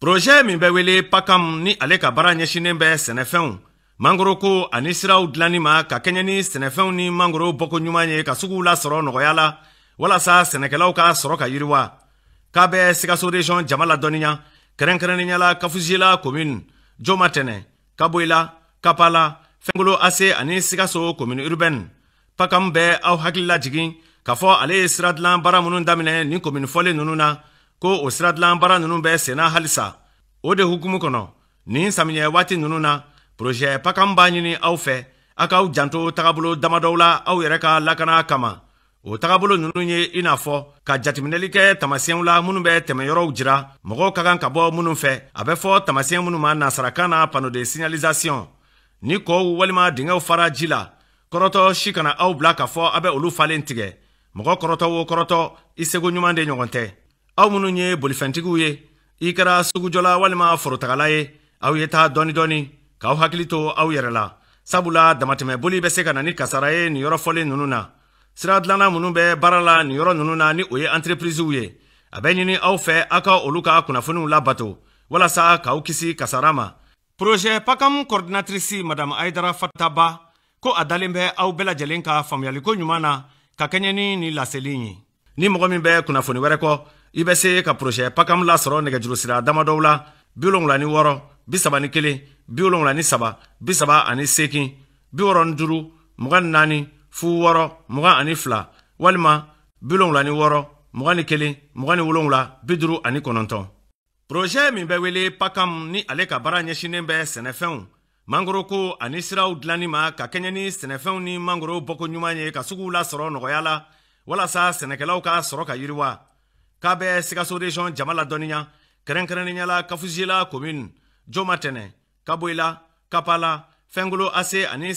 porozɛ min bɛ wele pakam ni ale ka baara ɲɛsinen bɛ sɛnɛfɛnw mangoroko ani siraw dilanni ma ka kɛɲɛ ni sɛnɛfɛnw ni mangoro bɔko ɲuman ye ka suguw lasɔrɔ nɔgɔya la walasa sɛnɛkɛlaw ka sɔrɔ ka yiriwa k'a bɛ sikaso rejiɔn jama la dɔnniya kɛrɛnkɛrɛnninyala la kafuziela komini tɛnɛ kaboyila kapala fɛnkolo ase ani sikaso komini urubɛn pakam bɛ aw hakili lajigin k'a fɔ ale ye sira dilan baara minnu daminɛ ni komini fɔlen nunu na ko o sira dilan baara nunu bɛ senna halisa o de hukumu kɔnɔ nin samiyɛ waati nunu na porosiyɛ pakan b'a ɲini aw fɛ a k'aw janto tagabolo damadɔw la aw yɛrɛ ka lakana kama o tagabolo nunu ye i n'a fɔ ka jatiminɛli kɛ tamasiyɛnw la minnu bɛ tɛmɛyɔrɔw jira mɔgɔw ka kan ka bɔ minnu fɛ a bɛ fɔ tamasiyɛn minnu ma nasarakan na pano de signalisation ni kɔɔw walima dingɛw fara ji la kɔrɔtɔ si kana aw bila k'a fɔ a bɛ olu falen tigɛ mɔgɔ kɔrɔtɔ o kɔrɔtɔ i seko ɲuman de ɲɔgɔn tɛ aw minw ye bolifɛntigiw ye i kɛra sugujɔla walima forotagala ye aw ye taa dɔɔni dɔɔni k'aw hakili to aw yɛrɛ la sabula damatɛmɛboli bɛ se ka na ni kasara ye nin yɔrɔ fɔlen ninnu na sira dilanna minw bɛ baara la nin yɔrɔ na ni o ye antreprisiw ye a bɛ ɲini aw fɛ aw ka olu ka kunnafoniw labato walasa k'aw kisi kasara ma projɛ pakam kɔridinatirisi madamu aidara fataba ko a dalen bɛ aw bɛɛ ka faamuyaliko ɲuman na ka kɛɲɛ ni nin ye ni mɔgɔ min bɛ kunnafoni wɛrɛ kɔ i bɛ se ka porosiyɛ pakam lasɔrɔ nɛgɛjurusira damadɔw la bilonwula ni wɔrɔ bisaba ni kelen biwolonwula ni saba bisaba ani seegin bi wɔrɔ ni duuru mugan ni naani fu wɔrɔ mugan ani fila walima bilonwula ni wɔrɔ mugan ni kelen mugan ni wolonwula bi duuru ani kɔnɔntɔn porosiyɛ min bɛ wele pakam ni ale ka baara ɲɛsinen bɛ sɛnɛfɛnw mangoroko ani siraw dilanni ma ka kɛɲɛ ni sɛnɛfɛnw ni mangoro bɔkoɲuman ye ka suguw lasɔrɔ nɔgɔya la walasa sɛnɛkɛlaw ka sɔrɔ ka yiriwa k'a bɛ sikaso region jama la dɔnniya kɛrɛnkɛrɛnnenyala kafuzela commune jomatɛnɛ kaboyila kapala fɛnkolo ase ani